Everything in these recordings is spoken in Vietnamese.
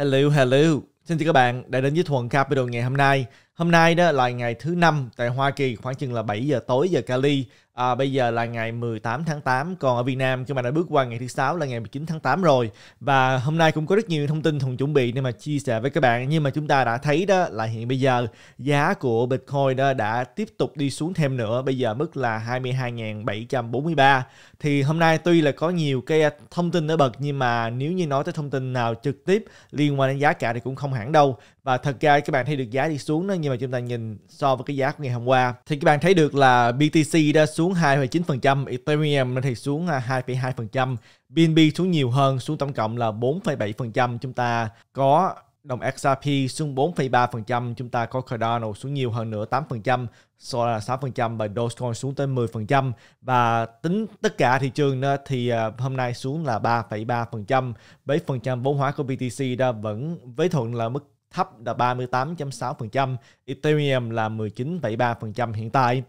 Hello, hello. Xin chào các bạn đã đến với Thuần Capital ngày hôm nay. Hôm nay đó là ngày thứ năm tại Hoa Kỳ khoảng chừng là 7 giờ tối giờ Cali À, bây giờ là ngày 18 tháng 8 còn ở Việt Nam khi mà đã bước qua ngày thứ sáu là ngày 19 tháng 8 rồi và hôm nay cũng có rất nhiều thông tin Thùng chuẩn bị để mà chia sẻ với các bạn nhưng mà chúng ta đã thấy đó là hiện bây giờ giá của Bitcoin đó đã tiếp tục đi xuống thêm nữa bây giờ mức là 22.743 thì hôm nay tuy là có nhiều cái thông tin nổi bật nhưng mà nếu như nói tới thông tin nào trực tiếp liên quan đến giá cả thì cũng không hẳn đâu và thật ra các bạn thấy được giá đi xuống đó nhưng mà chúng ta nhìn so với cái giá của ngày hôm qua thì các bạn thấy được là BTC đã xuống xuống 2,9%, Ethereum thì xuống 2,2%, à, BNB xuống nhiều hơn, xuống tổng cộng là 4,7%. Chúng ta có đồng XRP xuống 4,3%, chúng ta có Cardano xuống nhiều hơn nữa 8%, Solana 6% và Dogecoin xuống tới 10% và tính tất cả thị trường đó thì à, hôm nay xuống là 3,3% với phần trăm vốn hóa của BTC đó vẫn với thuận là mức thấp là 38.6%, Ethereum là 19,3% hiện tại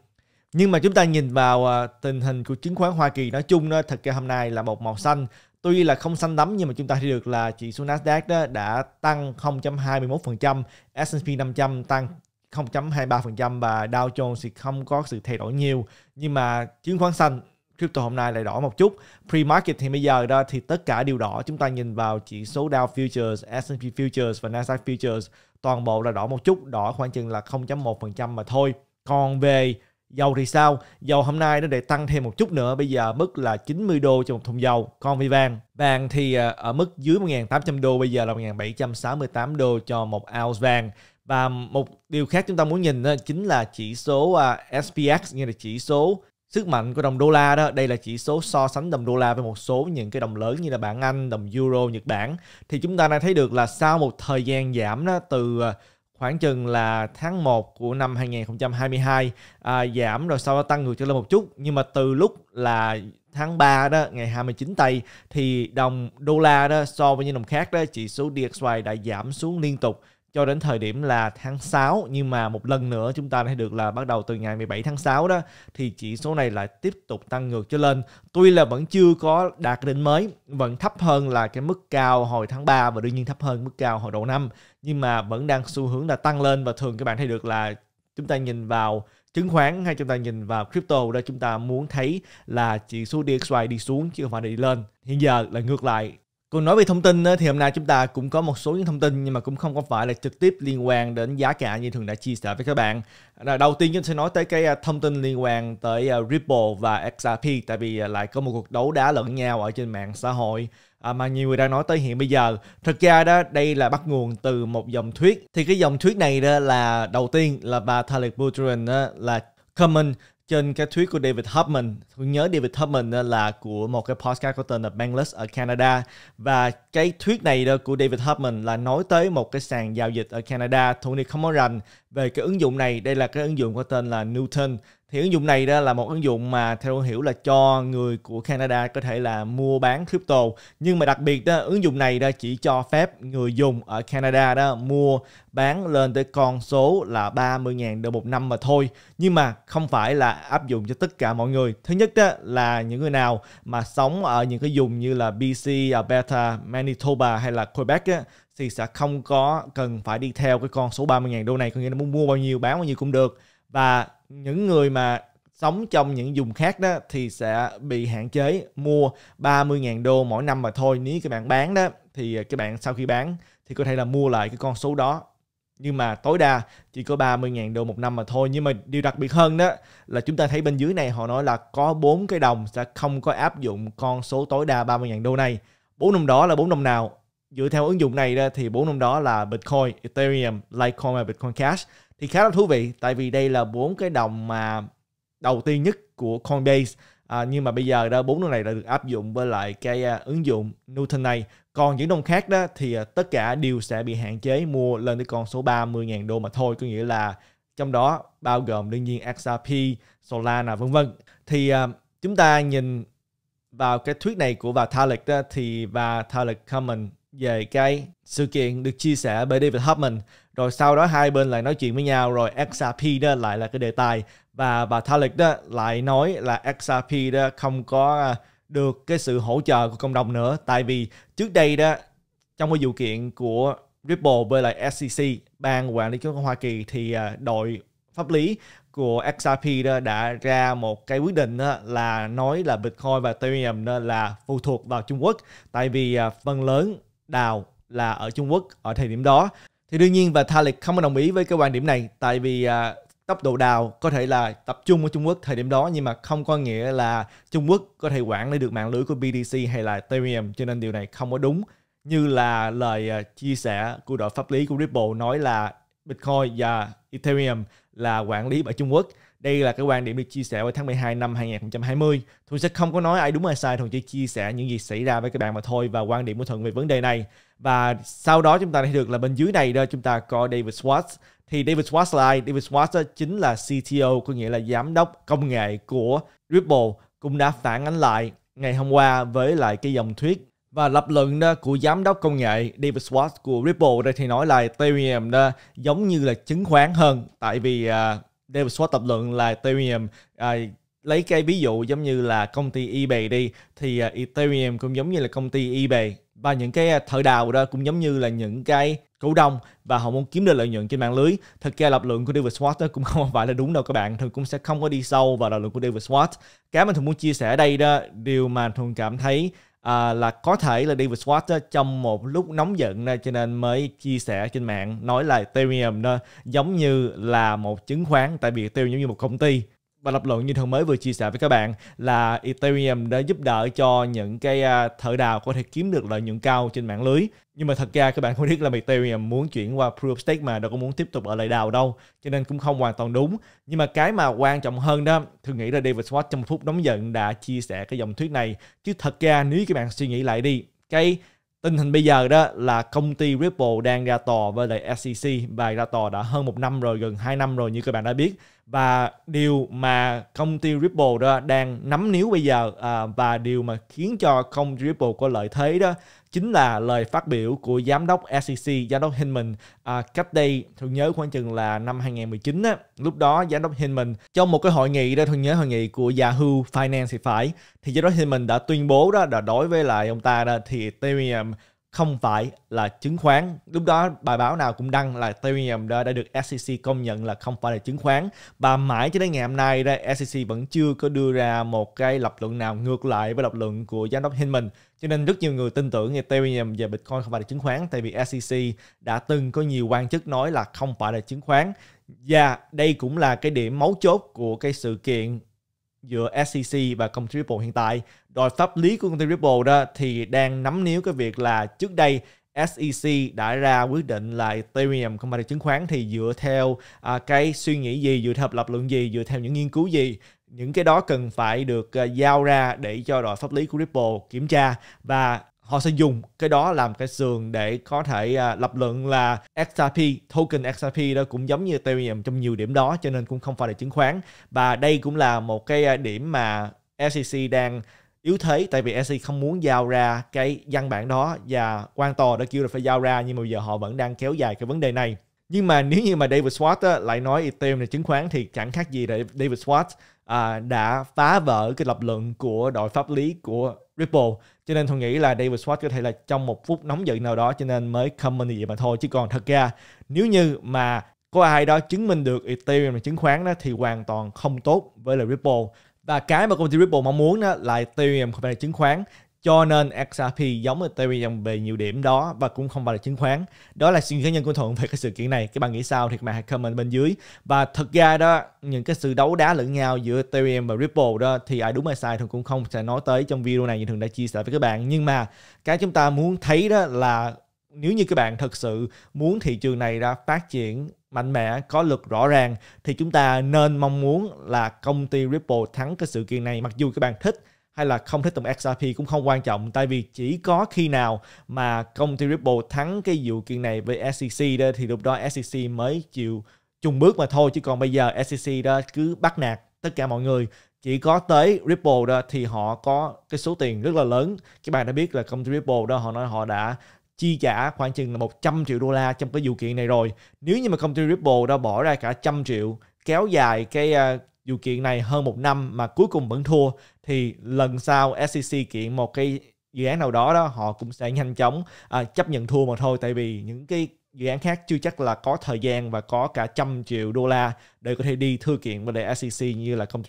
nhưng mà chúng ta nhìn vào à, tình hình của chứng khoán Hoa Kỳ nói chung đó, thật ra hôm nay là một màu xanh tuy là không xanh lắm nhưng mà chúng ta thấy được là chỉ số Nasdaq đó đã tăng 0.21%, S&P 500 tăng 0.23% và Dow Jones thì không có sự thay đổi nhiều nhưng mà chứng khoán xanh crypto hôm nay lại đỏ một chút pre-market thì bây giờ đó thì tất cả đều đỏ chúng ta nhìn vào chỉ số Dow Futures, S&P Futures và Nasdaq Futures toàn bộ là đỏ một chút đỏ khoảng chừng là 0.1% mà thôi còn về Dầu thì sao? Dầu hôm nay nó để tăng thêm một chút nữa, bây giờ mức là 90 đô cho một thùng dầu. Còn với vàng, vàng thì à, ở mức dưới 1.800 đô, bây giờ là 1.768 đô cho một ounce vàng. Và một điều khác chúng ta muốn nhìn đó chính là chỉ số à, SPX, nghĩa là chỉ số sức mạnh của đồng đô la đó đây là chỉ số so sánh đồng đô la với một số những cái đồng lớn như là bảng Anh đồng euro Nhật Bản thì chúng ta đang thấy được là sau một thời gian giảm đó từ à, khoảng chừng là tháng 1 của năm 2022 à, giảm rồi sau đó tăng ngược trở lên một chút nhưng mà từ lúc là tháng 3 đó ngày 29 tây thì đồng đô la đó so với những đồng khác đó chỉ số DXY đã giảm xuống liên tục cho đến thời điểm là tháng 6 nhưng mà một lần nữa chúng ta thấy được là bắt đầu từ ngày 17 tháng 6 đó thì chỉ số này lại tiếp tục tăng ngược trở lên. Tuy là vẫn chưa có đạt đỉnh mới, vẫn thấp hơn là cái mức cao hồi tháng 3 và đương nhiên thấp hơn mức cao hồi đầu năm nhưng mà vẫn đang xu hướng là tăng lên và thường các bạn thấy được là chúng ta nhìn vào chứng khoán hay chúng ta nhìn vào crypto đó chúng ta muốn thấy là chỉ số DXY đi xuống chứ không phải đi lên. Hiện giờ là ngược lại còn nói về thông tin thì hôm nay chúng ta cũng có một số những thông tin nhưng mà cũng không có phải là trực tiếp liên quan đến giá cả như thường đã chia sẻ với các bạn. Đầu tiên chúng sẽ nói tới cái à, thông tin liên quan tới à, Ripple và XRP tại vì à, lại có một cuộc đấu đá lẫn nhau ở trên mạng xã hội mà nhiều người đang nói tới hiện bây giờ thực ra đó đây là bắt nguồn từ một dòng thuyết thì cái dòng thuyết này đó là đầu tiên là bà Talib Buterin là comment trên cái thuyết của David Hubman. Tôi nhớ David Hubman ờ, là của một cái podcast có tên là Bankless ở Canada và cái thuyết này đó của David Hubman là nói tới một cái sàn giao dịch ở Canada. Tony không nói rằng về cái ứng dụng này, đây là cái ứng dụng có tên là Newton thì ứng dụng này đó là một ứng dụng mà theo hiểu là cho người của Canada có thể là mua bán crypto nhưng mà đặc biệt đó ứng dụng này đó chỉ cho phép người dùng ở Canada đó mua bán lên tới con số là 30.000 đô một năm mà thôi nhưng mà không phải là áp dụng cho tất cả mọi người thứ nhất đó là những người nào mà sống ở những cái vùng như là BC, Alberta, Manitoba hay là Quebec đó, thì sẽ không có cần phải đi theo cái con số 30.000 đô này có nghĩa là muốn mua bao nhiêu bán bao nhiêu cũng được và những người mà sống trong những vùng khác đó thì sẽ bị hạn chế mua 30.000 đô mỗi năm mà thôi nếu các bạn bán đó thì các bạn sau khi bán thì có thể là mua lại cái con số đó nhưng mà tối đa chỉ có 30.000 đô một năm mà thôi nhưng mà điều đặc biệt hơn đó là chúng ta thấy bên dưới này họ nói là có bốn cái đồng sẽ không có áp dụng con số tối đa 30.000 đô này bốn đồng đó là bốn đồng nào dựa theo ứng dụng này đó, thì bốn đồng đó là Bitcoin, Ethereum, Litecoin và Bitcoin Cash thì khá là thú vị tại vì đây là bốn cái đồng mà đầu tiên nhất của Coinbase à, nhưng mà bây giờ đó bốn đồng này đã được áp dụng với lại cái uh, ứng dụng Newton này còn những đồng khác đó thì uh, tất cả đều sẽ bị hạn chế mua lên tới con số 30.000 đô mà thôi có nghĩa là trong đó bao gồm đương nhiên XRP, Solana vân vân thì uh, chúng ta nhìn vào cái thuyết này của bà Vitalik đó, thì bà Vitalik comment về cái sự kiện được chia sẻ bởi David Hoffman rồi sau đó hai bên lại nói chuyện với nhau rồi XRP đó lại là cái đề tài và bà Thalik đó lại nói là XRP đó không có à, được cái sự hỗ trợ của cộng đồng nữa tại vì trước đây đó trong cái vụ kiện của Ripple với lại SEC ban quản lý chứng khoán Hoa Kỳ thì à, đội pháp lý của XRP đó đã ra một cái quyết định đó là nói là Bitcoin và Ethereum đó là phụ thuộc vào Trung Quốc tại vì à, phần lớn đào là ở Trung Quốc ở thời điểm đó thì đương nhiên và Thalik không có đồng ý với cái quan điểm này tại vì à, tốc độ đào có thể là tập trung ở Trung Quốc thời điểm đó nhưng mà không có nghĩa là Trung Quốc có thể quản lý được mạng lưới của BTC hay là Ethereum cho nên điều này không có đúng như là lời à, chia sẻ của đội pháp lý của Ripple nói là Bitcoin và Ethereum là quản lý bởi Trung Quốc. Đây là cái quan điểm được chia sẻ vào tháng 12 năm 2020. Thuận sẽ không có nói ai đúng ai sai, Thuận chỉ chia sẻ những gì xảy ra với các bạn mà thôi và quan điểm của Thuận về vấn đề này và sau đó chúng ta thấy được là bên dưới này đó chúng ta có David Schwartz thì David Schwartz là ai? David Schwartz chính là CTO có nghĩa là giám đốc công nghệ của Ripple cũng đã phản ánh lại ngày hôm qua với lại cái dòng thuyết và lập luận đó của giám đốc công nghệ David Schwartz của Ripple đây thì nói là Ethereum đó giống như là chứng khoán hơn tại vì uh, David Schwartz lập luận là Ethereum uh, lấy cái ví dụ giống như là công ty eBay đi thì uh, Ethereum cũng giống như là công ty eBay và những cái à, thợ đào đó cũng giống như là những cái cổ đông và họ muốn kiếm được lợi nhuận trên mạng lưới thực ra lập luận của David Schwartz cũng không phải là đúng đâu các bạn thường cũng sẽ không có đi sâu vào lập luận của David Schwartz cái mà thường muốn chia sẻ ở đây đó điều mà thường cảm thấy à, là có thể là David Schwartz đó, trong một lúc nóng giận đó, cho nên mới chia sẻ trên mạng nói là Ethereum đó giống như là một chứng khoán tại vì Ethereum giống như một công ty và lập luận như thường mới vừa chia sẻ với các bạn là Ethereum đã giúp đỡ cho những cái à, thợ đào có thể kiếm được lợi nhuận cao trên mạng lưới nhưng mà thật ra các bạn không biết là Ethereum muốn chuyển qua Proof of Stake mà đâu có muốn tiếp tục ở lại đào đâu cho nên cũng không hoàn toàn đúng nhưng mà cái mà quan trọng hơn đó thường nghĩ là David Schwartz trong một phút nóng giận đã chia sẻ cái dòng thuyết này chứ thật ra nếu các bạn suy nghĩ lại đi cái Tình hình bây giờ đó là công ty Ripple đang ra tòa với lại SEC và ra tòa đã hơn một năm rồi, gần 2 năm rồi như các bạn đã biết. Và điều mà công ty Ripple đó đang nắm níu bây giờ à, và điều mà khiến cho công ty Ripple có lợi thế đó chính là lời phát biểu của giám đốc SEC, giám đốc Hinman à, cách đây thường nhớ khoảng chừng là năm 2019 á, lúc đó giám đốc Hinman trong một cái hội nghị đó thường nhớ hội nghị của Yahoo Finance thì phải thì giám đốc Hinman đã tuyên bố đó là đối với lại ông ta đó thì Ethereum không phải là chứng khoán. Lúc đó bài báo nào cũng đăng là Ethereum đã, đã được SEC công nhận là không phải là chứng khoán. Và mãi cho đến ngày hôm nay, SEC vẫn chưa có đưa ra một cái lập luận nào ngược lại với lập luận của giám đốc Hinman cho nên rất nhiều người tin tưởng Ethereum và Bitcoin không phải là chứng khoán tại vì SEC đã từng có nhiều quan chức nói là không phải là chứng khoán và đây cũng là cái điểm mấu chốt của cái sự kiện giữa SEC và công ty Ripple hiện tại đòi pháp lý của công ty Ripple đó thì đang nắm níu cái việc là trước đây SEC đã ra quyết định là Ethereum không phải là chứng khoán thì dựa theo à, cái suy nghĩ gì, dựa theo lập luận gì, dựa theo những nghiên cứu gì những cái đó cần phải được ờ, giao ra để cho đội pháp lý của Ripple kiểm tra và họ sẽ dùng cái đó làm cái sườn để có thể ờ, lập luận là XRP token XRP đó cũng giống như Ethereum trong nhiều điểm đó cho nên cũng không phải là chứng khoán và đây cũng là một cái ờ, điểm mà SEC đang yếu thế tại vì SEC không muốn giao ra cái văn bản đó và quan tòa đã kêu là phải giao ra nhưng mà giờ họ vẫn đang kéo dài cái vấn đề này nhưng mà nếu như mà David Schwartz lại nói Ethereum là chứng khoán thì chẳng khác gì để David Schwartz à, đã phá vỡ cái lập luận của đội pháp lý của Ripple cho nên tôi nghĩ là David Schwartz có thể là trong một phút nóng giận nào đó cho nên mới comment như vậy mà thôi chứ còn thật ra nếu như mà có ai đó chứng minh được Ethereum là chứng khoán đó thì hoàn toàn không tốt với lại Ripple và cái mà công ty Ripple mong muốn đó là Ethereum không phải là chứng khoán cho nên XRP giống Ethereum về nhiều điểm đó và cũng không phải là chứng khoán. Đó là suy nghĩ cá nhân của Thuận về cái sự kiện này. Các bạn nghĩ sao thì các bạn hãy comment bên dưới. Và thật ra đó, những cái sự đấu đá lẫn nhau giữa Ethereum và Ripple đó thì ai đúng ai sai Thuận cũng không sẽ nói tới trong video này như thường đã chia sẻ với các bạn. Nhưng mà cái chúng ta muốn thấy đó là nếu như các bạn thật sự muốn thị trường này ra phát triển mạnh mẽ, có lực rõ ràng thì chúng ta nên mong muốn là công ty Ripple thắng cái sự kiện này mặc dù các bạn thích hay là không thích tụng XRP cũng không quan trọng tại vì chỉ có khi nào mà công ty Ripple thắng cái vụ kiện này với SEC đó thì lúc đó SEC mới chịu chung bước mà thôi chứ còn bây giờ SEC đó cứ bắt nạt tất cả mọi người chỉ có tới Ripple đó thì họ có cái số tiền rất là lớn các bạn đã biết là công ty Ripple đó họ nói họ đã chi trả khoảng chừng là 100 triệu đô la trong cái vụ kiện này rồi nếu như mà công ty Ripple đã bỏ ra cả trăm triệu kéo dài cái ờ, uh, vụ kiện này hơn một năm mà cuối cùng vẫn thua thì lần sau SEC kiện một cái dự án nào đó đó họ cũng sẽ nhanh chóng à, chấp nhận thua mà thôi tại vì những cái dự án khác chưa chắc là có thời gian và có cả trăm triệu đô la để có thể đi thư kiện với đề SEC như là công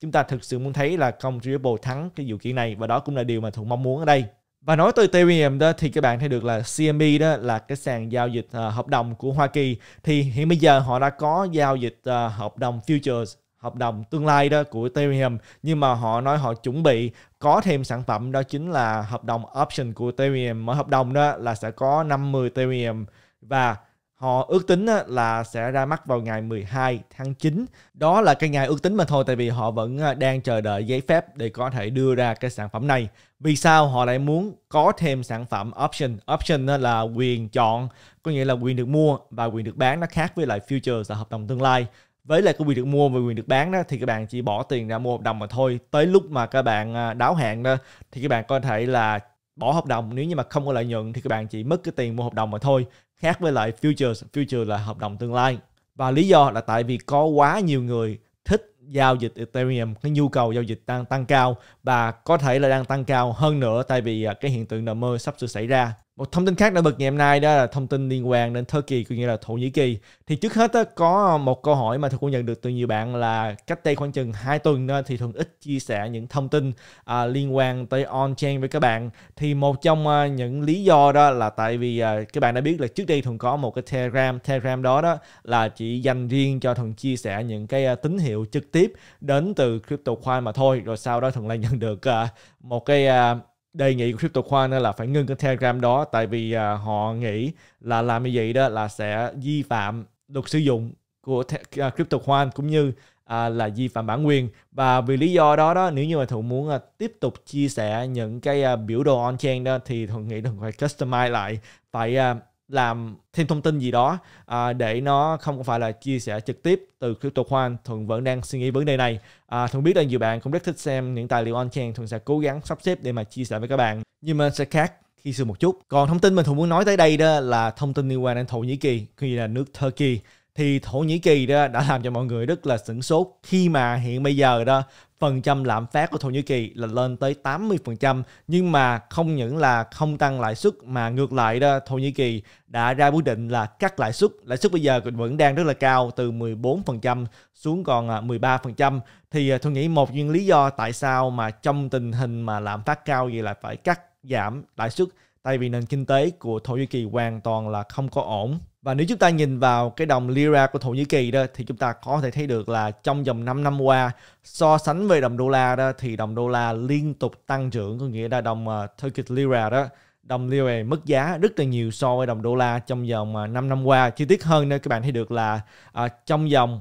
Chúng ta thực sự muốn thấy là công thắng cái vụ kiện này và đó cũng là điều mà Thuận mong muốn ở đây. Và nói tới Ethereum đó thì các bạn thấy được là CME đó là cái sàn giao dịch uh, hợp đồng của Hoa Kỳ thì hiện bây giờ họ đã có giao dịch uh, hợp đồng futures hợp đồng tương lai đó của Ethereum nhưng mà họ nói họ chuẩn bị có thêm sản phẩm đó chính là hợp đồng option của Ethereum mỗi hợp đồng đó là sẽ có 50 Ethereum và họ ước tính là sẽ ra mắt vào ngày 12 tháng 9 đó là cái ngày ước tính mà thôi tại vì họ vẫn à, đang chờ đợi giấy phép để có thể đưa ra cái sản phẩm này vì sao họ lại muốn có thêm sản phẩm option option là quyền chọn có nghĩa là quyền được mua và quyền được bán nó khác với lại future là hợp đồng tương lai với lại cái quyền được mua và quyền được bán đó thì các bạn chỉ bỏ tiền ra mua hợp đồng mà thôi tới lúc mà các bạn à, đáo hạn đó thì các bạn có thể là bỏ hợp đồng nếu như mà không có lợi nhuận thì các bạn chỉ mất cái tiền mua hợp đồng mà thôi khác với lại futures future là hợp đồng tương lai và lý do là tại vì có quá nhiều người thích giao dịch Ethereum cái nhu cầu giao dịch đang tăng cao và có thể là đang tăng cao hơn nữa tại vì à, cái hiện tượng nợ mơ e sắp sửa xảy ra một thông tin khác đã bật ngày hôm nay đó là thông tin liên quan đến kỳ cũng như là Thổ Nhĩ Kỳ thì trước hết đó, có một câu hỏi mà thường cũng nhận được từ nhiều bạn là cách đây khoảng chừng 2 tuần đó, thì thường ít chia sẻ những thông tin à, liên quan tới on chain với các bạn thì một trong à, những lý do đó là tại vì à, các bạn đã biết là trước đây thường có một cái Telegram Telegram đó đó là chỉ dành riêng cho thường chia sẻ những cái à, tín hiệu trực tiếp đến từ crypto coin mà thôi rồi sau đó thường lại nhận được à, một cái à, đề nghị của crypto là phải ngưng cái telegram đó tại vì à, họ nghĩ là làm như vậy đó là sẽ vi phạm luật sử dụng của the, uh, à, crypto cũng như à, là vi phạm bản quyền và vì lý do đó đó nếu như mà thuận muốn à, tiếp tục chia sẻ những cái à, biểu đồ on chain đó thì thuận nghĩ thuận phải customize lại phải à, làm thêm thông tin gì đó à, để nó không phải là chia sẻ trực tiếp từ crypto khoan thường vẫn đang suy nghĩ vấn đề này à, thuận biết là nhiều bạn cũng rất thích xem những tài liệu on chain thuận sẽ cố gắng sắp xếp để mà chia sẻ với các bạn nhưng mà sẽ khác khi xưa một chút còn thông tin mình thuận muốn nói tới đây đó là thông tin liên quan đến thổ nhĩ kỳ cũng như là nước turkey thì Thổ Nhĩ Kỳ đó đã làm cho mọi người rất là sửng sốt khi mà hiện bây giờ đó phần trăm lạm phát của Thổ Nhĩ Kỳ là lên tới 80% nhưng mà không những là không tăng lãi suất mà ngược lại đó Thổ Nhĩ Kỳ đã ra quyết định là cắt lãi suất. Lãi suất bây giờ vẫn đang rất là cao từ 14% xuống còn 13% à, thì à, tôi nghĩ một những lý do tại sao mà trong tình hình mà lạm phát cao vậy lại phải cắt giảm lãi suất tại vì nền kinh tế của Thổ Nhĩ Kỳ hoàn toàn là không có ổn và nếu chúng ta nhìn vào cái đồng lira của Thổ Nhĩ Kỳ đó thì chúng ta có thể thấy được là trong vòng 5 năm qua so sánh với đồng đô la đó thì đồng đô la liên tục tăng trưởng có nghĩa là đồng uh, Turkish lira đó đồng lira mất giá rất là nhiều so với đồng đô la trong vòng uh, ờ, 5 năm qua. Chi tiết hơn nữa các bạn thấy được là uh, trong vòng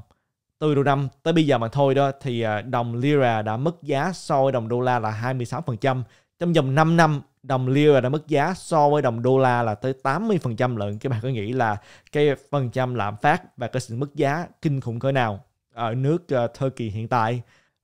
từ đầu năm tới bây giờ mà thôi đó thì uh, đồng lira đã mất giá so với đồng đô la là 26% trong vòng 5 năm đồng lira đã mất giá so với đồng đô la là tới 80% lận các bạn có nghĩ là cái phần trăm lạm phát và cái sự mất giá kinh khủng cỡ nào ở nước uh, ờ, Turkey hiện tại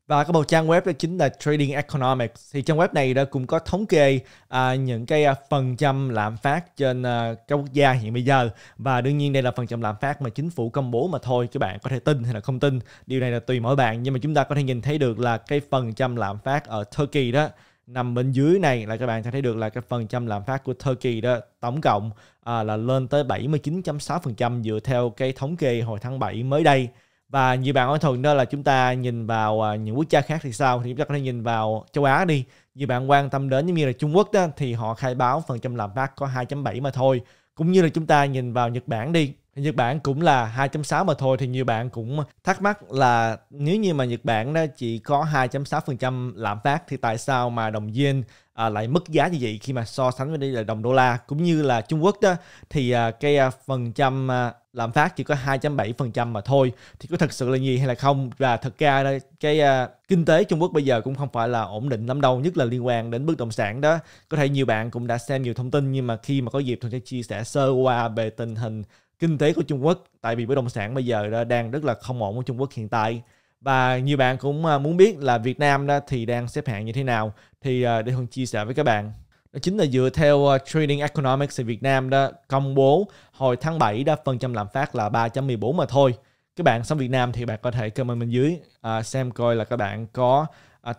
và có một trang web đó chính là Trading Economics thì trang web này đã cũng có thống kê à, những cái à, phần trăm lạm phát trên à, các quốc gia hiện bây giờ và đương nhiên đây là phần trăm lạm phát mà chính phủ công bố mà thôi các bạn có thể tin hay là không tin điều này là tùy mỗi bạn nhưng mà chúng ta có thể nhìn thấy được là cái phần trăm lạm phát ở Turkey đó nằm bên dưới này là các bạn sẽ thấy được là cái phần trăm lạm phát của Turkey đó tổng cộng à, là lên tới 79.6% dựa theo cái thống kê hồi tháng 7 mới đây và như bạn nói thuận đó là chúng ta nhìn vào à, những quốc gia khác thì sao thì chúng ta có thể nhìn vào châu Á đi như bạn quan tâm đến như là Trung Quốc đó thì họ khai báo phần trăm lạm phát có 2.7 mà thôi cũng như là chúng ta nhìn vào Nhật Bản đi Nhật Bản cũng là 2.6 mà thôi thì nhiều bạn cũng thắc mắc là nếu như mà Nhật Bản đó chỉ có 2.6% lạm phát thì tại sao mà đồng yên à, lại mất giá như vậy khi mà so sánh với đây là đồng đô la cũng như là Trung Quốc đó thì à, cái à, phần trăm à, lạm phát chỉ có 2.7% mà thôi thì có thật sự là gì hay là không và thật ra đó, cái à, kinh tế Trung Quốc bây giờ cũng không phải là ổn định lắm đâu nhất là liên quan đến bất động sản đó có thể nhiều bạn cũng đã xem nhiều thông tin nhưng mà khi mà có dịp tôi sẽ chia sẻ sơ qua về tình hình kinh tế của Trung Quốc tại vì bất động sản bây giờ đang rất là không ổn của Trung Quốc hiện tại và nhiều bạn cũng à, muốn biết là Việt Nam đó thì đang xếp hạng như thế nào thì à, để Hường chia sẻ với các bạn đó chính là dựa theo à, Trading Economics thì Việt Nam đó công bố hồi tháng 7 đó phần trăm lạm phát là 3.14 mà thôi các bạn sống Việt Nam thì bạn có thể comment bên dưới xem coi là các bạn có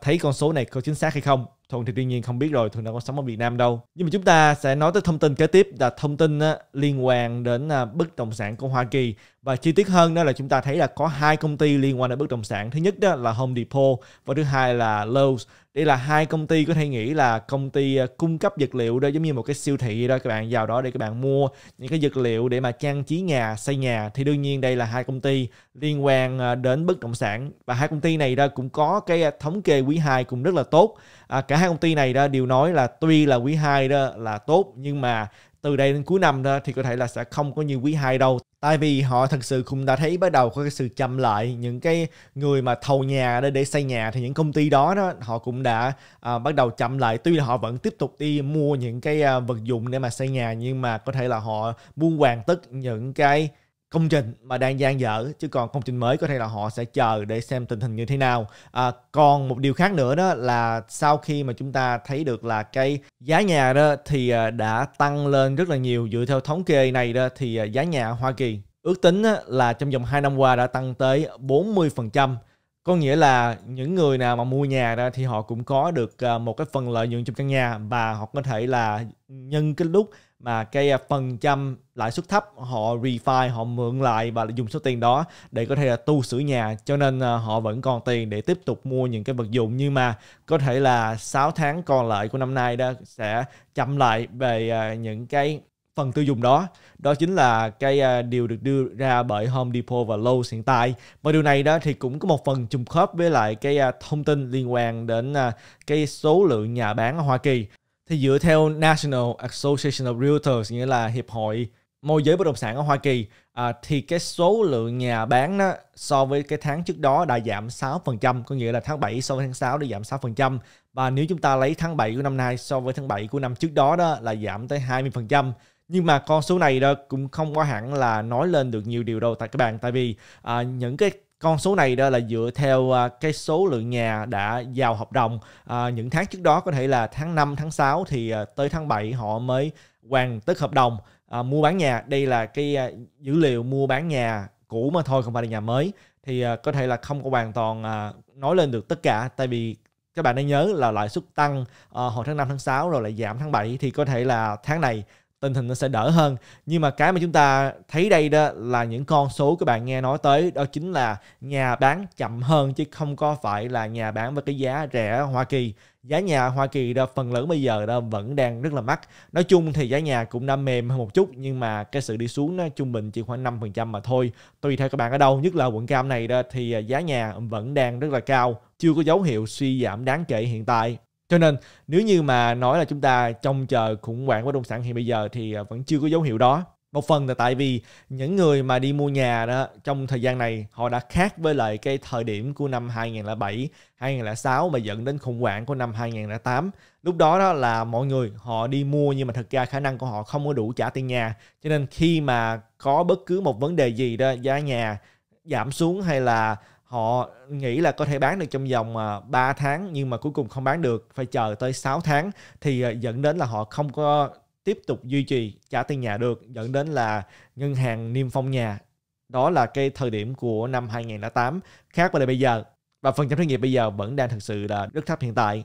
thấy con số này có chính xác hay không Thuận thì tuy nhiên không biết rồi, Thuận đã có sống ở Việt Nam đâu. Nhưng mà chúng ta sẽ nói tới thông tin kế tiếp là thông tin liên quan đến à, bất động sản của Hoa Kỳ. Và chi tiết hơn đó là chúng ta thấy là có hai công ty liên quan đến bất động sản. Thứ nhất đó là Home Depot và thứ hai là Lowe's đây là hai công ty có thể nghĩ là công ty à, cung cấp vật liệu đó giống như một cái siêu thị đó các bạn vào đó để các bạn mua những cái vật liệu để mà trang trí nhà xây nhà thì đương nhiên đây là hai công ty liên quan à, đến bất động sản và hai công ty này đó cũng có cái à, thống kê quý 2 cũng rất là tốt à, cả hai công ty này đó đều nói là tuy là quý 2 đó là tốt nhưng mà từ đây đến cuối năm đó thì có thể là sẽ không có như quý 2 đâu tại vì họ thật sự cũng đã thấy bắt đầu có cái sự chậm lại những cái người mà thầu nhà để để xây nhà thì những công ty đó đó họ cũng đã à, bắt đầu chậm lại tuy là họ vẫn tiếp tục đi mua những cái à, vật dụng để mà xây nhà nhưng mà có thể là họ buông hoàn tất những cái công trình mà đang dang dở chứ còn công trình mới có thể là họ sẽ chờ để xem tình hình như thế nào à, còn một điều khác nữa đó là sau khi mà chúng ta thấy được là cái giá nhà đó thì à, đã tăng lên rất là nhiều dựa theo thống kê này đó thì à, giá nhà Hoa Kỳ ước tính là trong vòng 2 năm qua đã tăng tới 40% có nghĩa là những người nào mà mua nhà ra thì họ cũng có được ờ, một cái phần lợi nhuận trong căn nhà và họ có thể là nhân cái lúc mà cái ờ, phần trăm lãi suất thấp họ refi họ mượn lại và dùng số tiền đó để có thể là tu sửa nhà cho nên ờ, họ vẫn còn tiền để tiếp tục mua những cái vật dụng nhưng mà có thể là 6 tháng còn lại của năm nay đó sẽ chậm lại về những cái phần tiêu dùng đó đó chính là cái à, điều được đưa ra bởi Home Depot và Lowe's hiện tại và điều này đó thì cũng có một phần trùng khớp với lại cái à, thông tin liên quan đến à, cái số lượng nhà bán ở Hoa Kỳ thì dựa theo National Association of Realtors nghĩa là hiệp hội môi giới bất động sản ở Hoa Kỳ à, thì cái số lượng nhà bán đó so với cái tháng trước đó đã giảm 6%, có nghĩa là tháng 7 so với tháng 6 đã giảm 6%. Và nếu chúng ta lấy tháng 7 của năm nay so với tháng 7 của năm trước đó đó là giảm tới 20% nhưng mà con số này đó cũng không có hẳn là nói lên được nhiều điều đâu tại các bạn tại vì à, những cái con số này đó là dựa theo à, cái số lượng nhà đã giao hợp đồng à, những tháng trước đó có thể là tháng 5 tháng 6 thì à, tới tháng 7 họ mới hoàn tất hợp đồng à, mua bán nhà đây là cái à, dữ liệu mua bán nhà cũ mà thôi không phải là nhà mới thì à, có thể là không có hoàn toàn à, nói lên được tất cả tại vì các bạn nên nhớ là lãi suất tăng à, hồi tháng 5 tháng 6 rồi lại giảm tháng 7 thì có thể là tháng này tình hình nó sẽ đỡ hơn nhưng mà cái mà chúng ta thấy đây đó là những con số các bạn nghe nói tới đó chính là nhà bán chậm hơn chứ không có phải là nhà bán với cái giá rẻ Hoa Kỳ giá nhà Hoa Kỳ đó phần lớn bây giờ đó vẫn đang rất là mắc nói chung thì giá nhà cũng đã mềm hơn một chút nhưng mà cái sự đi xuống nó trung bình chỉ khoảng 5% mà thôi tùy theo các bạn ở đâu nhất là quận cam này đó thì à, giá nhà vẫn đang rất là cao chưa có dấu hiệu suy giảm đáng kể hiện tại cho nên nếu như mà nói là chúng ta trông chờ khủng hoảng bất động sản hiện bây giờ thì à, vẫn chưa có dấu hiệu đó một phần là tại vì những người mà đi mua nhà đó trong thời gian này họ đã khác với lại cái thời điểm của năm 2007, 2006 mà dẫn đến khủng hoảng của năm 2008. Lúc đó đó là mọi người họ đi mua nhưng mà thật ra khả năng của họ không có đủ trả tiền nhà. Cho nên khi mà có bất cứ một vấn đề gì đó giá nhà giảm xuống hay là họ nghĩ là có thể bán được trong vòng 3 à, tháng nhưng mà cuối cùng không bán được phải chờ tới 6 tháng thì à, dẫn đến là họ không có tiếp tục duy trì trả tiền nhà được dẫn đến là ngân hàng niêm phong nhà đó là cái thời điểm của năm 2008 khác với lại bây giờ và phần trăm thất nghiệp bây giờ vẫn đang thực sự là rất thấp hiện tại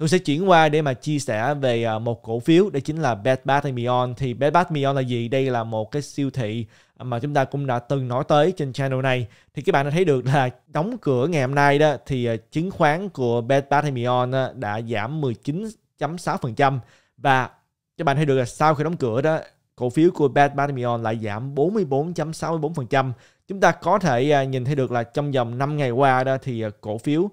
Tôi sẽ chuyển qua để mà chia sẻ về à, một cổ phiếu đó chính là Bed Bath Beyond. Thì Bed Bath Beyond là gì? Đây là một cái siêu thị mà chúng ta cũng đã từng nói tới trên channel này. Thì các bạn đã thấy được là đóng cửa ngày hôm nay đó thì à, chứng khoán của Bed Bath Beyond à, đã giảm 19.6% và các bạn thấy được là sau khi đóng cửa đó cổ phiếu của Bed Bath Beyond lại giảm 44.64%. Chúng ta có thể nhìn thấy được là trong vòng 5 ngày qua đó thì cổ phiếu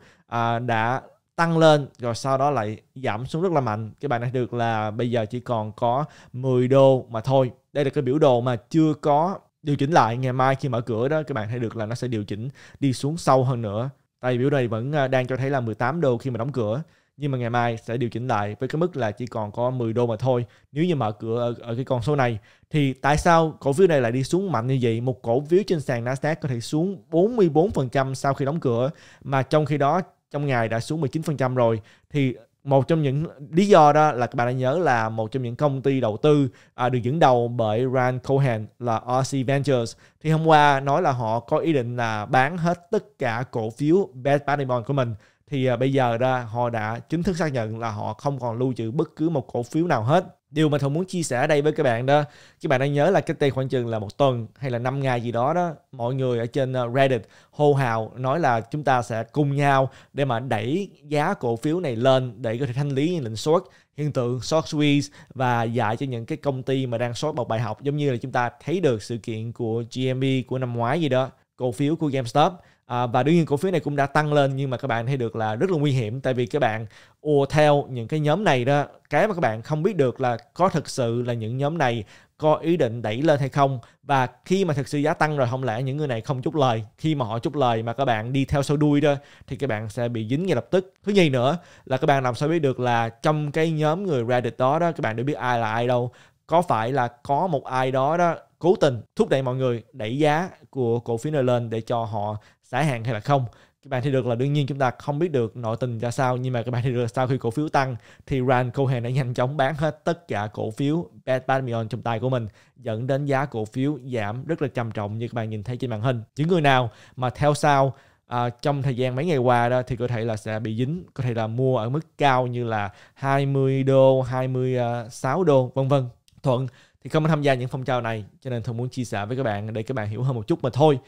đã tăng lên rồi sau đó lại giảm xuống rất là mạnh các bạn đã được là bây giờ chỉ còn có 10 đô mà thôi đây là cái biểu đồ mà chưa có điều chỉnh lại ngày mai khi mở cửa đó các bạn thấy được là nó sẽ điều chỉnh đi xuống sâu hơn nữa tại biểu đồ này vẫn à, đang cho thấy là 18 đô khi mà đóng cửa nhưng mà ngày mai sẽ điều chỉnh lại với cái mức là chỉ còn có 10 đô mà thôi nếu như mở cửa ở, ở cái con số này thì tại sao cổ phiếu này lại đi xuống mạnh như vậy một cổ phiếu trên sàn Nasdaq có thể xuống 44% sau khi đóng cửa mà trong khi đó trong ngày đã xuống 19% rồi thì một trong những lý do đó là các bạn đã nhớ là một trong những công ty đầu tư à, được dẫn đầu bởi Rand Cohen là RC Ventures thì hôm qua nói là họ có ý định là bán hết tất cả cổ phiếu Best Buy Bond của mình thì à, bây giờ đó họ đã chính thức xác nhận là họ không còn lưu trữ bất cứ một cổ phiếu nào hết điều mà thùng muốn chia sẻ ở đây với các bạn đó các bạn đang nhớ là cách đây khoảng chừng là một tuần hay là 5 ngày gì đó đó mọi người ở trên ờ, reddit hô hào nói là chúng ta sẽ cùng nhau để mà đẩy giá cổ phiếu này lên để có thể thanh lý những lệnh short hiện tượng short squeeze và dạy cho những cái công ty mà đang short một bài học giống như là chúng ta thấy được sự kiện của GME của năm ngoái gì đó cổ phiếu của GameStop À, và đương nhiên cổ phiếu này cũng đã tăng lên nhưng mà các bạn thấy được là rất là nguy hiểm tại vì các bạn ùa theo những cái nhóm này đó cái mà các bạn không biết được là có thực sự là những nhóm này có ý định đẩy lên hay không và khi mà thực sự giá tăng rồi không lẽ những người này không chúc lời khi mà họ chúc lời mà các bạn đi theo sau đuôi đó thì các bạn sẽ bị dính ngay lập tức thứ nhì nữa là các bạn làm sao biết được là trong cái nhóm người Reddit đó đó các bạn đều biết ai là ai đâu có phải là có một ai đó đó cố tình thúc đẩy mọi người đẩy giá của cổ phiếu này lên để cho họ xả hàng hay là không các bạn thì được là đương nhiên chúng ta không biết được nội tình ra sao nhưng mà các bạn thì được sau khi cổ phiếu tăng thì Rand Cohen đã nhanh chóng bán hết tất cả cổ phiếu Bad Batman trong tay của mình dẫn đến giá cổ phiếu giảm rất là trầm trọng như các bạn nhìn thấy trên màn hình những người nào mà theo sau à, trong thời gian mấy ngày qua đó thì có thể là sẽ bị dính có thể là mua ở mức cao như là 20 đô 26 à, đô vân vân thuận thì không tham gia những phong trào này cho nên thông muốn chia sẻ với các bạn để các bạn hiểu hơn một chút mà thôi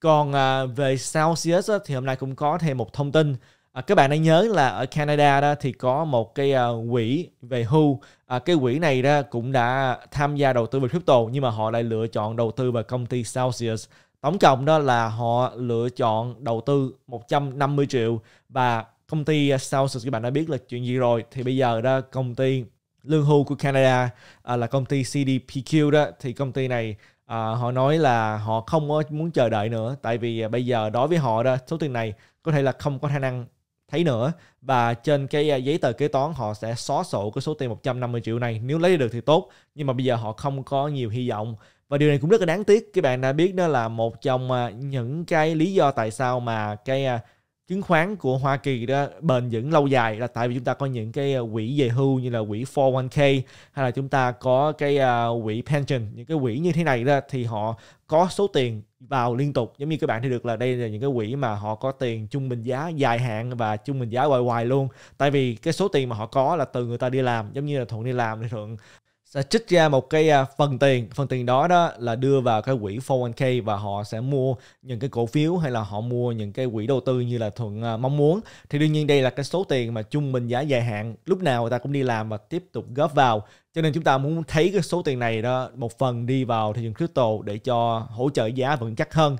còn à, về Celsius á, thì hôm nay cũng có thêm một thông tin à, các bạn đã nhớ là ở Canada đó thì có một cái à, quỹ về hưu à, cái quỹ này đó cũng đã tham gia đầu tư vào crypto nhưng mà họ lại lựa chọn đầu tư vào công ty Celsius tổng cộng đó là họ lựa chọn đầu tư 150 triệu và công ty Celsius các bạn đã biết là chuyện gì rồi thì bây giờ đó công ty lương hưu của Canada à, là công ty CDPQ đó thì công ty này à, họ nói là họ không có muốn chờ đợi nữa tại vì à, bây giờ đối với họ đó số tiền này có thể là không có khả năng thấy nữa và trên cái à, giấy tờ kế toán họ sẽ xóa sổ cái số tiền 150 triệu này nếu lấy được thì tốt nhưng mà bây giờ họ không có nhiều hy vọng và điều này cũng rất là đáng tiếc các bạn đã biết đó là một trong à, những cái lý do tại sao mà cái chứng khoán của Hoa Kỳ đó bền vững lâu dài là tại vì chúng ta có những cái ờ, quỹ về hưu như là quỹ 401k hay là chúng ta có cái ờ, quỹ pension những cái quỹ như thế này đó thì họ có số tiền vào liên tục giống như các bạn thấy được là đây là những cái quỹ mà họ có tiền trung bình giá dài hạn và trung bình giá hoài hoài luôn tại vì cái số tiền mà họ có là từ người ta đi làm giống như là thuận đi làm thì thuận sẽ trích ra một cái à, phần tiền phần tiền đó đó là đưa vào cái quỹ 401k và họ sẽ mua những cái cổ phiếu hay là họ mua những cái quỹ đầu tư như là thuận à, mong muốn thì đương nhiên đây là cái số tiền mà trung bình giá dài hạn lúc nào người ta cũng đi làm và tiếp tục góp vào cho nên chúng ta muốn thấy cái số tiền này đó một phần đi vào thị trường crypto để cho hỗ trợ giá vững chắc hơn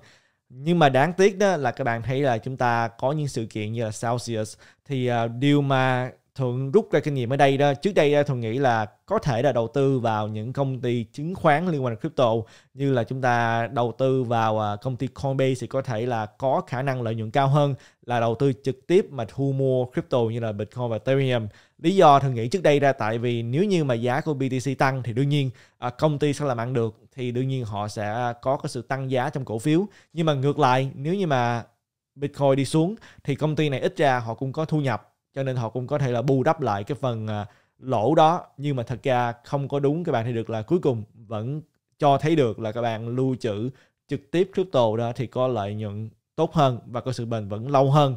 nhưng mà đáng tiếc đó là các bạn thấy là chúng ta có những sự kiện như là Celsius thì uh, điều mà thường rút ra kinh nghiệm ở đây đó trước đây ờ, thường nghĩ là có thể là đầu tư vào những công ty chứng khoán liên quan đến crypto như là chúng ta đầu tư vào ờ, công ty Coinbase thì có thể là có khả năng lợi nhuận cao hơn là đầu tư trực tiếp mà thu mua crypto như là Bitcoin và Ethereum lý do thường nghĩ trước đây ra tại vì nếu như mà giá của BTC tăng thì đương nhiên ờ, công ty sẽ làm ăn được thì đương nhiên họ sẽ có cái sự tăng giá trong cổ phiếu nhưng mà ngược lại nếu như mà Bitcoin đi xuống thì công ty này ít ra họ cũng có thu nhập cho nên họ cũng có thể là bù đắp lại cái phần à, lỗ đó nhưng mà thật ra không có đúng các bạn thì được là cuối cùng vẫn cho thấy được là các bạn lưu trữ trực tiếp crypto đó thì có lợi nhuận tốt hơn và có sự bền vững lâu hơn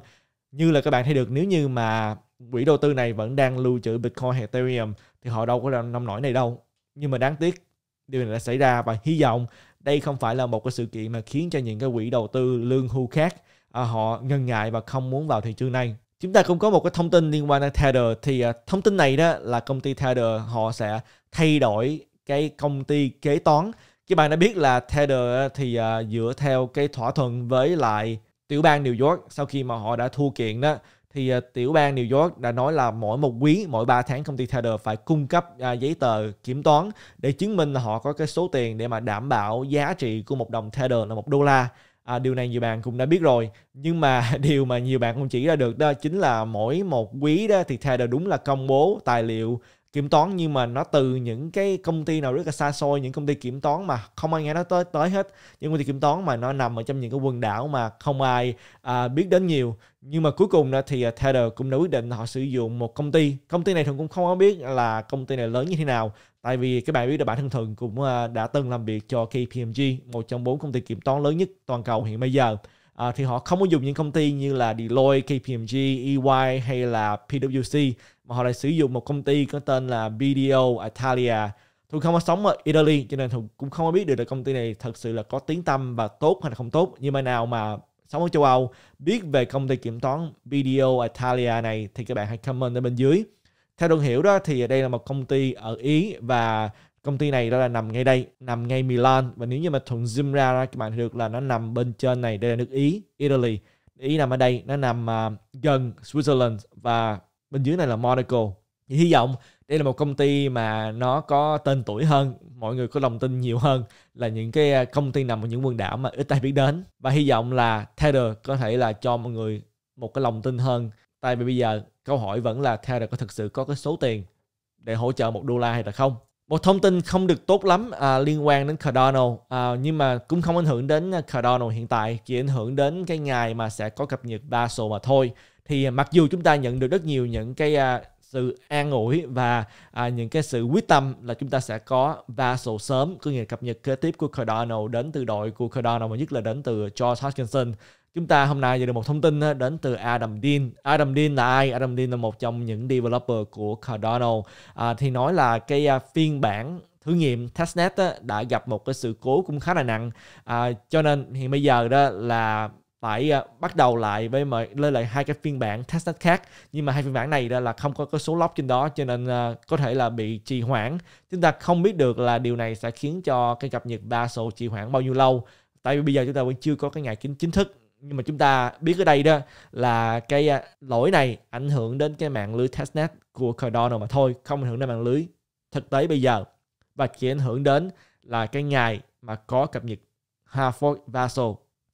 như là các bạn thấy được nếu như mà quỹ đầu tư này vẫn đang lưu trữ Bitcoin hay Ethereum thì họ đâu có làm nông nổi này đâu nhưng mà đáng tiếc điều này đã xảy ra và hy vọng đây không phải là một cái sự kiện mà khiến cho những cái quỹ đầu tư lương hưu khác à, họ ngần ngại và không muốn vào thị trường này chúng ta cũng có một cái thông tin liên quan đến Tether thì à, thông tin này đó là công ty Tether họ sẽ thay đổi cái công ty kế toán các bạn đã biết là Tether thì à, dựa theo cái thỏa thuận với lại tiểu bang New York sau khi mà họ đã thua kiện đó thì à, tiểu bang New York đã nói là mỗi một quý, mỗi 3 tháng công ty Tether phải cung cấp giấy tờ kiểm toán để chứng minh là họ có cái số tiền để mà đảm bảo giá trị của một đồng Tether là một đô la à, điều này nhiều bạn cũng đã biết rồi nhưng mà điều mà nhiều bạn cũng chỉ ra được đó chính là mỗi một quý đó thì Tether đúng là công bố tài liệu kiểm toán nhưng mà nó từ những cái công ty nào rất là xa xôi những công ty kiểm toán mà không ai nghe nó tới tới hết những công ty kiểm toán mà nó nằm ở trong những cái quần đảo mà không ai à, biết đến nhiều nhưng mà cuối cùng đó thì à, Tether cũng đã quyết định họ sử dụng một công ty công ty này thường cũng không có biết là công ty này lớn như thế nào tại vì các bạn biết là bản thân thường cũng à, đã từng làm việc cho KPMG một trong bốn công ty kiểm toán lớn nhất toàn cầu hiện bây giờ à, thì họ không có dùng những công ty như là Deloitte, KPMG, EY hay là PwC mà họ lại sử dụng một công ty có tên là BDO Italia. Tôi không có sống ở Italy cho nên tôi cũng không có biết được là công ty này thật sự là có tiếng tâm và tốt hay là không tốt. Nhưng mà nào mà sống ở châu Âu biết về công ty kiểm toán BDO Italia này thì các bạn hãy comment ở bên dưới. Theo Đường Hiểu đó thì đây là một công ty ở Ý và công ty này đó là nằm ngay đây nằm ngay Milan và nếu như mà thuận zoom ra ra các bạn thấy được là nó nằm bên trên này đây là nước Ý Italy Ý nằm ở đây nó nằm uh, gần Switzerland và bên dưới này là Monaco thì hy vọng đây là một công ty mà nó có tên tuổi hơn mọi người có lòng tin nhiều hơn là những cái à, công ty nằm ở những quần đảo mà ít ai biết đến và hy vọng là Tether có thể là cho mọi người một cái lòng tin hơn tại vì bây giờ câu hỏi vẫn là Tether có thực sự có cái số tiền để hỗ trợ một đô la hay là không một thông tin không được tốt lắm à, liên quan đến Cardano à, nhưng mà cũng không ảnh hưởng đến Cardano hiện tại chỉ ảnh hưởng đến cái ngày mà sẽ có cập nhật Basel mà thôi thì mặc dù chúng ta nhận được rất nhiều những cái à, sự an ủi và à, những cái sự quyết tâm là chúng ta sẽ có Basel sớm có nghĩa cập nhật kế tiếp của Cardano đến từ đội của Cardano mà nhất là đến từ George Hutchinson Chúng ta hôm nay nhận được một thông tin ờ, đến từ Adam Dean. Adam Dean là ai? Adam Dean là một trong những developer của Cardano. À, thì nói là cái à, phiên bản thử nghiệm testnet đã gặp một cái sự cố cũng khá là nặng à, cho nên hiện bây giờ đó là phải à, bắt đầu lại với mà lên lại hai cái phiên bản testnet khác nhưng mà hai phiên bản này đó là không có có số lock trên đó cho nên à, có thể là bị trì hoãn chúng ta không biết được là điều này sẽ khiến cho cái cập nhật ba số trì hoãn bao nhiêu lâu tại vì bây giờ chúng ta vẫn chưa có cái ngày chính chính thức nhưng mà chúng ta biết ở đây đó là cái à, lỗi này ảnh hưởng đến cái mạng lưới testnet của Cardano mà thôi không ảnh hưởng đến mạng lưới thực tế bây giờ và chỉ ảnh hưởng đến là cái ngày mà có cập nhật Harford Vaso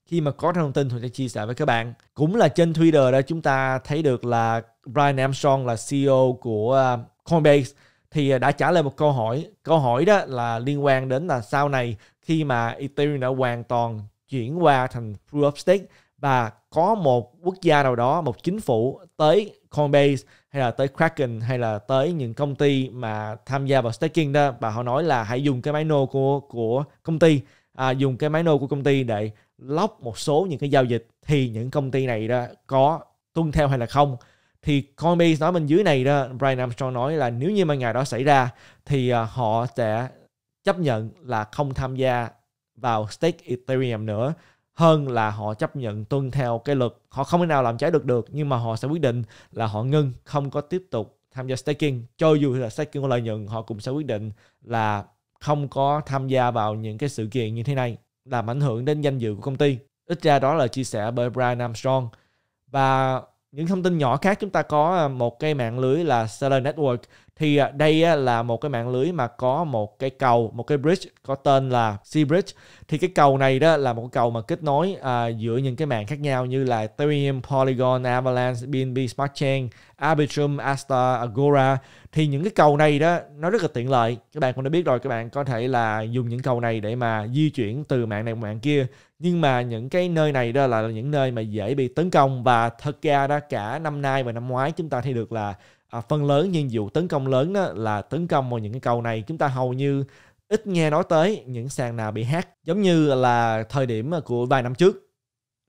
khi mà có thông tin tôi sẽ chia sẻ với các bạn cũng là trên Twitter đó chúng ta thấy được là Brian Armstrong là CEO của à, Coinbase thì à, đã trả lời một câu hỏi câu hỏi đó là liên quan đến là sau này khi mà Ethereum đã hoàn toàn chuyển qua thành proof of stake và có một quốc gia nào đó một chính phủ tới Coinbase hay là tới Kraken hay là tới những công ty mà tham gia vào staking đó và họ nói là hãy dùng cái máy nô của của công ty à, dùng cái máy nô của công ty để lóc một số những cái giao dịch thì những công ty này đó có tuân theo hay là không thì Coinbase nói bên dưới này đó Brian Armstrong nói là nếu như mà ngày đó xảy ra thì à, họ sẽ chấp nhận là không tham gia vào stake Ethereum nữa hơn là họ chấp nhận tuân theo cái luật họ không thể nào làm trái được được nhưng mà họ sẽ quyết định là họ ngưng không có tiếp tục tham gia staking cho dù là staking có lợi nhuận họ cũng sẽ quyết định là không có tham gia vào những cái sự kiện như thế này làm ảnh hưởng đến danh dự của công ty ít ra đó là chia sẻ bởi Brian Armstrong và những thông tin nhỏ khác chúng ta có à, một cái mạng lưới là Seller Network thì à, đây là một cái mạng lưới mà có một cái cầu một cái bridge có tên là Sea Bridge thì cái cầu này đó là một cầu mà kết nối à, giữa những cái mạng khác nhau như là Ethereum, Polygon, Avalanche, BNB Smart Chain, Arbitrum, Asta, Agora thì những cái cầu này đó nó rất là tiện lợi các bạn cũng đã biết rồi các bạn có thể là dùng những cầu này để mà di chuyển từ mạng này qua mạng kia nhưng mà những cái nơi này đó là những nơi mà dễ bị tấn công và thật ra đó cả năm nay và năm ngoái chúng ta thấy được là à, phần lớn những vụ tấn công lớn đó là tấn công vào những cái cầu này chúng ta hầu như ít nghe nói tới những sàn nào bị hack giống như là thời điểm à, của vài năm trước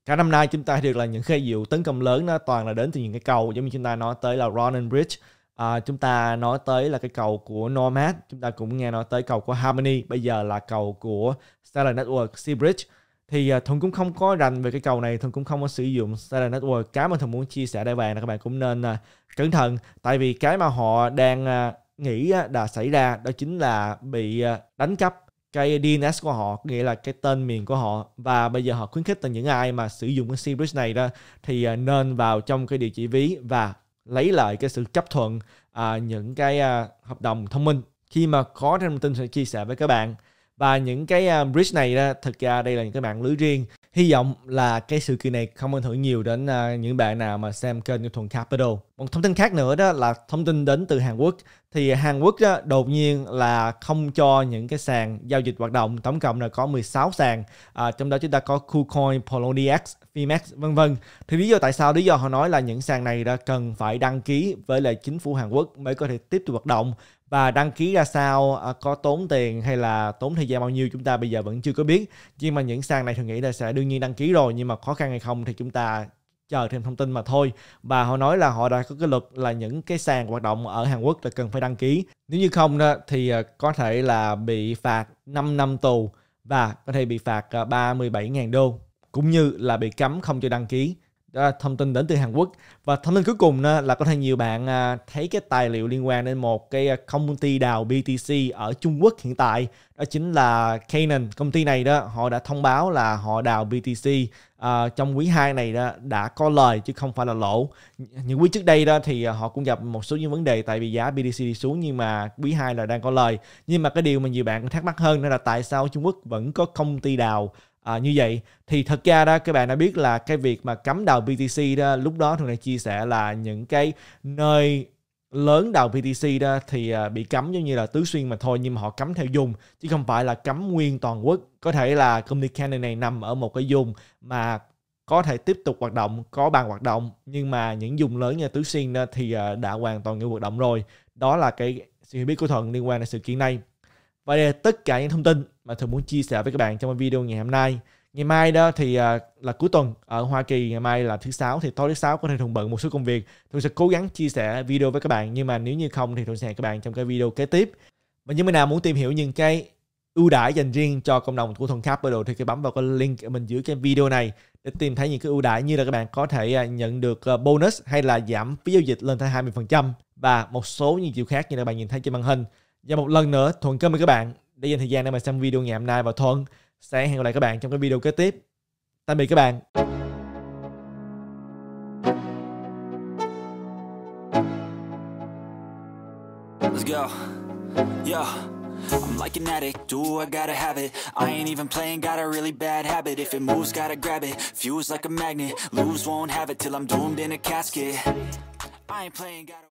cả năm nay chúng ta được là những cái dịu tấn công lớn đó toàn là đến từ những cái cầu giống như chúng ta nói tới là Ronan Bridge à, chúng ta nói tới là cái cầu của Nomad chúng ta cũng nghe nói tới cầu của Harmony bây giờ là cầu của Stellar Network Sea Bridge thì à, thuận cũng không có rành về cái cầu này thuận cũng không có sử dụng Stellar Network cái mà thuận muốn chia sẻ đây bạn là các bạn cũng nên à, cẩn thận tại vì cái mà họ đang à, nghĩ đã xảy ra đó chính là bị đánh cắp cái DNS của họ nghĩa là cái tên miền của họ và bây giờ họ khuyến khích từ những ai mà sử dụng cái Seabridge này đó thì nên vào trong cái địa chỉ ví và lấy lại cái sự chấp thuận à, những cái à, hợp đồng thông minh khi mà có thêm thông tin sẽ chia sẻ với các bạn và những cái à, bridge này thực ra đây là những cái mạng lưới riêng hy vọng là cái sự kiện này không ảnh hưởng nhiều đến à, những bạn nào mà xem kênh của thuần capital một thông tin khác nữa đó là thông tin đến từ hàn quốc thì hàn quốc đó, đột nhiên là không cho những cái sàn giao dịch hoạt động tổng cộng là có 16 sàn à, trong đó chúng ta có kucoin poloniex fimex vân vân thì lý do tại sao lý do họ nói là những sàn này đã cần phải đăng ký với lại chính phủ hàn quốc mới có thể tiếp tục hoạt động và đăng ký ra sao à, có tốn tiền hay là tốn thời gian bao nhiêu chúng ta bây giờ vẫn chưa có biết nhưng mà những sàn này thường nghĩ là sẽ đương nhiên đăng ký rồi nhưng mà khó khăn hay không thì chúng ta chờ thêm thông tin mà thôi và họ nói là họ đã có cái luật là những cái sàn hoạt động ở Hàn Quốc là cần phải đăng ký nếu như không đó, thì à, có thể là bị phạt 5 năm tù và có thể bị phạt 37.000 à, đô cũng như là bị cấm không cho đăng ký đó là thông tin đến từ Hàn Quốc và thông tin cuối cùng là có thể nhiều bạn à, thấy cái tài liệu liên quan đến một cái à, công ty đào BTC ở Trung Quốc hiện tại đó chính là Canaan công ty này đó họ đã thông báo là họ đào BTC uh, à, trong quý 2 này đó đã có lời chứ không phải là lỗ những quý trước đây đó thì họ cũng gặp một số những vấn đề tại vì giá BTC đi xuống nhưng mà quý 2 là đang có lời nhưng mà cái điều mà nhiều bạn thắc mắc hơn đó là tại sao Trung Quốc vẫn có công ty đào à, như vậy thì thật ra đó các bạn đã biết là cái việc mà cấm đào BTC đó lúc đó thường đang chia sẻ là những cái nơi lớn đào BTC đó thì à, bị cấm giống như là tứ xuyên mà thôi nhưng mà họ cấm theo dùng chứ không phải là cấm nguyên toàn quốc có thể là công ty Canon này nằm ở một cái vùng mà có thể tiếp tục hoạt động có bàn hoạt động nhưng mà những vùng lớn như tứ xuyên đó thì à, đã hoàn toàn ngừng hoạt động rồi đó là cái sự hiểu biết của thuận liên quan đến sự kiện này và đây là tất cả những thông tin mà thường muốn chia sẻ với các bạn trong video ngày hôm nay ngày mai đó thì à, là cuối tuần ở Hoa Kỳ ngày mai là thứ sáu thì tối thứ sáu có thể thường bận một số công việc tôi sẽ cố gắng chia sẻ video với các bạn nhưng mà nếu như không thì tôi sẽ hẹn các bạn trong cái video kế tiếp và những người nào muốn tìm hiểu những cái ưu đãi dành riêng cho cộng đồng của Thuần Capital thì các bấm vào cái link ở mình dưới cái video này để tìm thấy những cái ưu đãi như là các bạn có thể à, nhận được à, bonus hay là giảm phí giao dịch lên tới 20% và một số những điều khác như là các bạn nhìn thấy trên màn hình. Và một lần nữa, Thuần cảm ơn các bạn để dành thời gian để mà xem video ngày hôm nay và Thuận sẽ hẹn gặp lại các bạn trong cái video kế tiếp. Tạm biệt các bạn. go. Yo. I'm like an addict, do I gotta have it I ain't even playing, got a really bad habit If it moves, gotta grab it, fuse like a magnet Lose, won't have it till I'm doomed in a casket I ain't playing, gotta